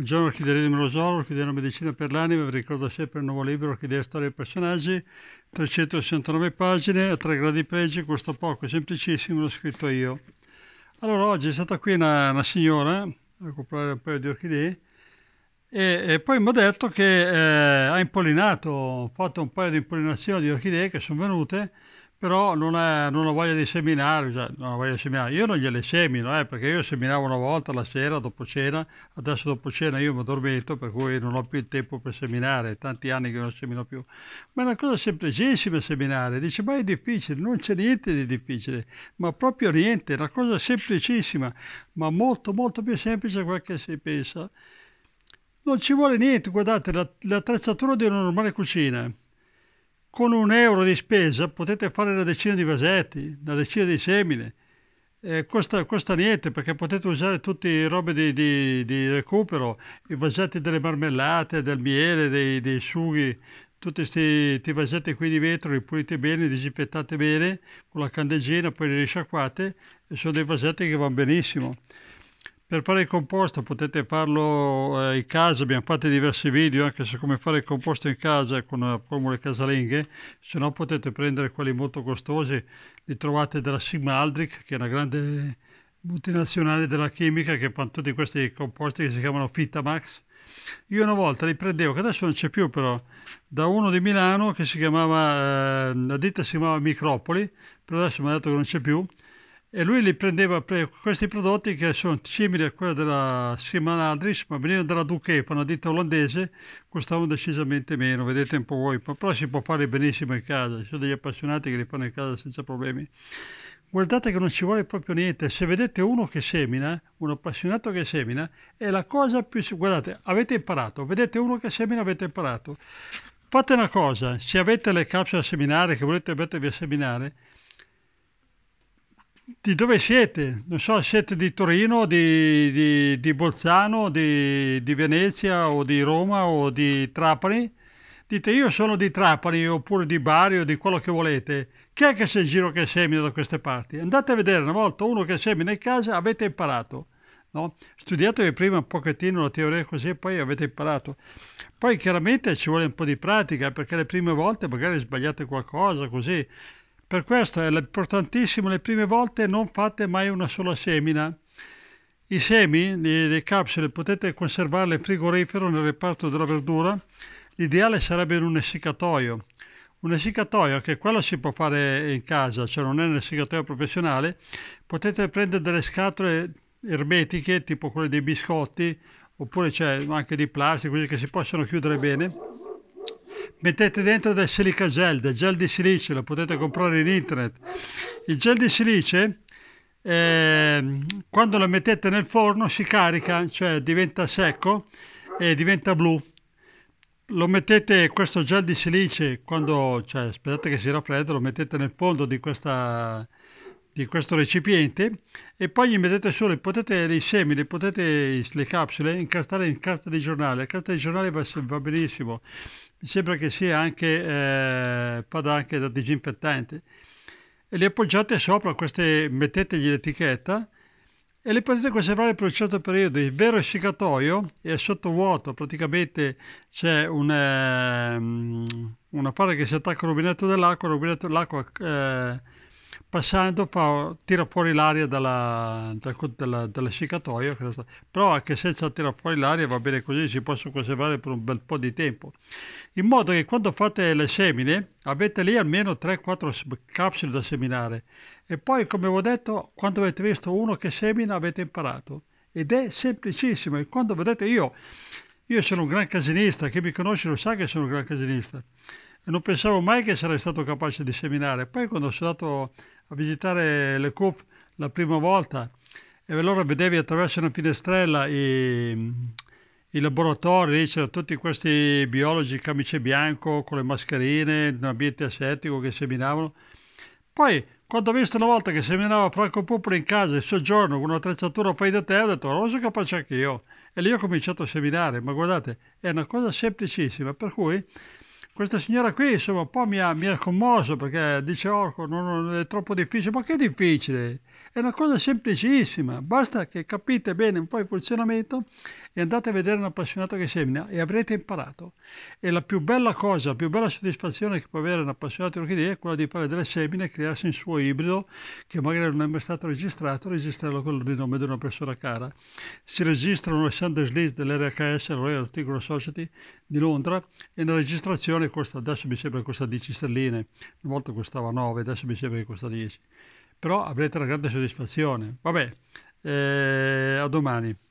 Un giorno chiederei di Melosoro, chiederò Medicina per l'anima, vi ricordo sempre il nuovo libro che idea storia e personaggi, 369 pagine, a tre gradi pregi, questo poco, semplicissimo, l'ho scritto io. Allora oggi è stata qui una, una signora a comprare un paio di orchidee e, e poi mi ha detto che eh, ha impollinato, ho fatto un paio di impollinazioni di orchidee che sono venute però non, ha, non ho voglia di seminare, cioè, non ha voglia di seminare, io non gliele semino, eh, perché io seminavo una volta la sera dopo cena, adesso dopo cena io mi addormento, per cui non ho più il tempo per seminare, tanti anni che non semino più. Ma è una cosa semplicissima seminare, dice ma è difficile, non c'è niente di difficile, ma proprio niente, è una cosa semplicissima, ma molto molto più semplice di quel che si pensa. Non ci vuole niente, guardate, l'attrezzatura di una normale cucina con un euro di spesa potete fare una decina di vasetti, una decina di semine. Eh, costa, costa, niente perché potete usare tutte le robe di, di, di, recupero, i vasetti delle marmellate, del miele, dei, dei sughi, tutti questi vasetti qui di vetro, li pulite bene, li disinfettate bene con la candeggina, poi li risciacquate e sono dei vasetti che vanno benissimo. Per fare il composto potete farlo eh, in casa, abbiamo fatto diversi video anche su come fare il composto in casa con eh, formule casalinghe, se no potete prendere quelli molto costosi, li trovate dalla Sigma Aldrich che è una grande multinazionale della chimica che fa tutti questi composti che si chiamano Fitamax. Io una volta li prendevo, che adesso non c'è più però, da uno di Milano che si chiamava, eh, la ditta si chiamava Micropoli, però adesso mi ha detto che non c'è più, e lui li prendeva per questi prodotti che sono simili a quelli della Simon Aldris, ma venivano dalla Duchepa, una ditta olandese, costavano decisamente meno, vedete un po' voi, però si può fare benissimo in casa, ci sono degli appassionati che li fanno in casa senza problemi. Guardate che non ci vuole proprio niente, se vedete uno che semina, un appassionato che semina, è la cosa più... guardate, avete imparato, vedete uno che semina, avete imparato. Fate una cosa, se avete le capsule a seminare, che volete mettervi a seminare, di dove siete? Non so, siete di Torino, di, di, di Bolzano, di, di, Venezia o di Roma o di Trapani? Dite io sono di Trapani oppure di Bari o di quello che volete. Chi è che si in giro che semina da queste parti? Andate a vedere una volta uno che semina in casa, avete imparato. No? Studiatevi prima un pochettino la teoria così e poi avete imparato. Poi chiaramente ci vuole un po' di pratica perché le prime volte magari sbagliate qualcosa così. Per questo è importantissimo le prime volte non fate mai una sola semina. I semi, le, le capsule, potete conservarle in frigorifero nel reparto della verdura. L'ideale sarebbe in un essiccatoio. Un essiccatoio che quello si può fare in casa, cioè non è un essiccatoio professionale. Potete prendere delle scatole ermetiche, tipo quelle dei biscotti, oppure c'è anche di plastica, così che si possono chiudere bene mettete dentro del silica gel, del gel di silice, lo potete comprare in internet. Il gel di silice, eh, quando lo mettete nel forno, si carica, cioè diventa secco e diventa blu. Lo mettete, questo gel di silice, quando, cioè, aspettate che si raffredda, lo mettete nel fondo di questa di questo recipiente e poi gli mettete solo potete, i semi, le, potete, le capsule incastrare in carta di giornale. La carta di giornale va, va benissimo, mi sembra che sia anche, eh, anche da disinfettante. E le appoggiate sopra, queste, mettetegli l'etichetta e le potete conservare per un certo periodo. Il vero essiccatoio è sotto vuoto, praticamente c'è un, eh, una parte che si attacca al rubinetto dell'acqua, il rubinetto dell'acqua eh, passando fa, oh, tira fuori l'aria dalla, dal, dalla, dall'essiccatoio, però anche senza tirare fuori l'aria va bene così, si possono conservare per un bel po' di tempo, in modo che quando fate le semine avete lì almeno 3-4 capsule da seminare e poi come vi ho detto quando avete visto uno che semina avete imparato ed è semplicissimo e quando vedete io, io sono un gran casinista, chi mi conosce lo sa che sono un gran casinista non pensavo mai che sarei stato capace di seminare. Poi quando sono andato a visitare Le Coupe la prima volta e allora vedevi attraverso una finestrella i, i laboratori, c'erano tutti questi biologi in camice bianco con le mascherine, in un ambiente asettico che seminavano. Poi, quando ho visto una volta che seminava Franco Pupoli in casa il soggiorno con un'attrezzatura fai da te, ho detto, lo so capace anche io. E lì ho cominciato a seminare, ma guardate, è una cosa semplicissima, per cui questa signora qui insomma un po' mi ha, mi ha commosso perché dice Orco non, è troppo difficile, ma che difficile? È una cosa semplicissima, basta che capite bene un po' il funzionamento e andate a vedere un appassionato che semina e avrete imparato. E la più bella cosa, la più bella soddisfazione che può avere un appassionato di orchidee è quella di fare delle semine e crearsi un suo ibrido che magari non è mai stato registrato, registrarlo con il nome di una persona cara. Si registrano le Sanders List dell'RHS, la Royal Tigro Society di Londra, e la registrazione costa, adesso mi sembra che costa 10 sterline, una volta costava 9, adesso mi sembra che costa 10. Però avrete una grande soddisfazione. Vabbè, eh, a domani.